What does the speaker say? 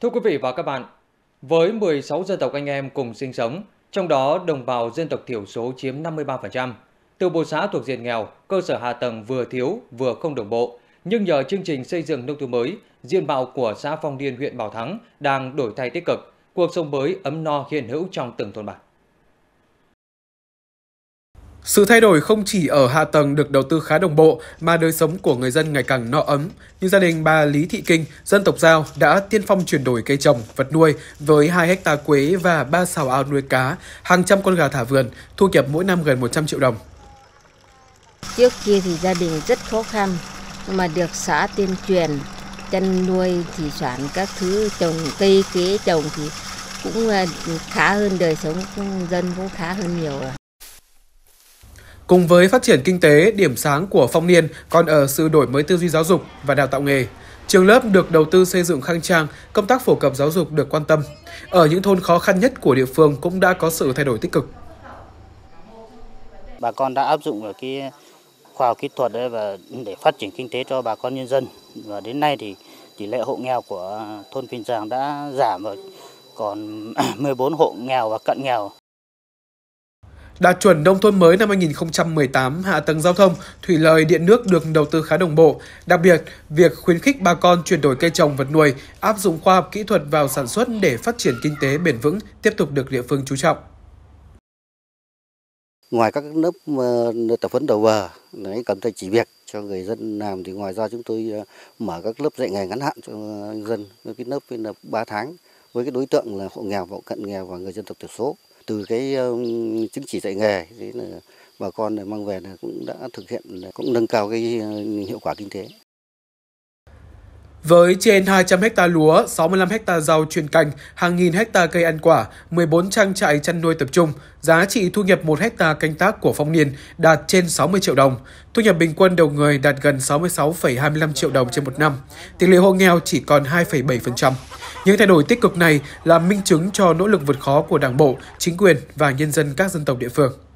Thưa quý vị và các bạn, với 16 dân tộc anh em cùng sinh sống, trong đó đồng bào dân tộc thiểu số chiếm 53%. Từ bộ xã thuộc diện nghèo, cơ sở hạ tầng vừa thiếu vừa không đồng bộ, nhưng nhờ chương trình xây dựng nông thôn mới, diện mạo của xã Phong Điên huyện Bảo Thắng đang đổi thay tích cực, cuộc sống mới ấm no hiện hữu trong từng thôn bản. Sự thay đổi không chỉ ở hạ tầng được đầu tư khá đồng bộ mà đời sống của người dân ngày càng no ấm. Như gia đình bà Lý Thị Kinh, dân tộc Giao đã tiên phong chuyển đổi cây trồng, vật nuôi với 2 hecta quế và 3 xào ao nuôi cá, hàng trăm con gà thả vườn, thu nhập mỗi năm gần 100 triệu đồng. Trước kia thì gia đình rất khó khăn, nhưng mà được xã tuyên truyền chăn nuôi thì sản các thứ trồng cây kế trồng thì cũng à, khá hơn đời sống dân cũng khá hơn nhiều rồi. Cùng với phát triển kinh tế, điểm sáng của Phong Niên còn ở sự đổi mới tư duy giáo dục và đào tạo nghề. Trường lớp được đầu tư xây dựng khang trang, công tác phổ cập giáo dục được quan tâm. Ở những thôn khó khăn nhất của địa phương cũng đã có sự thay đổi tích cực. Bà con đã áp dụng ở cái khoa học kỹ thuật đấy và để phát triển kinh tế cho bà con nhân dân. Và đến nay thì tỷ lệ hộ nghèo của thôn phìn Giàng đã giảm và còn 14 hộ nghèo và cận nghèo Đạt chuẩn nông thôn mới năm 2018, hạ tầng giao thông, thủy lợi, điện nước được đầu tư khá đồng bộ. Đặc biệt, việc khuyến khích bà con chuyển đổi cây trồng vật nuôi, áp dụng khoa học kỹ thuật vào sản xuất để phát triển kinh tế bền vững tiếp tục được địa phương chú trọng. Ngoài các lớp ờ, tập huấn đầu bờ, đấy cầm tay chỉ việc cho người dân làm thì ngoài ra chúng tôi ờ, mở các lớp dạy nghề ngắn hạn cho dân, cái lớp là 3 tháng với cái đối tượng là hộ nghèo, hộ cận nghèo và người dân tộc thiểu số từ cái chứng chỉ dạy nghề bà con mang về cũng đã thực hiện cũng nâng cao cái hiệu quả kinh tế với trên 200 ha lúa, 65 ha rau chuyên cành, hàng nghìn hecta cây ăn quả, 14 trang trại chăn nuôi tập trung, giá trị thu nhập 1 ha canh tác của Phong Niên đạt trên 60 triệu đồng. Thu nhập bình quân đầu người đạt gần 66,25 triệu đồng trên một năm. Tỷ lệ hộ nghèo chỉ còn 2,7%. Những thay đổi tích cực này là minh chứng cho nỗ lực vượt khó của Đảng bộ, chính quyền và nhân dân các dân tộc địa phương.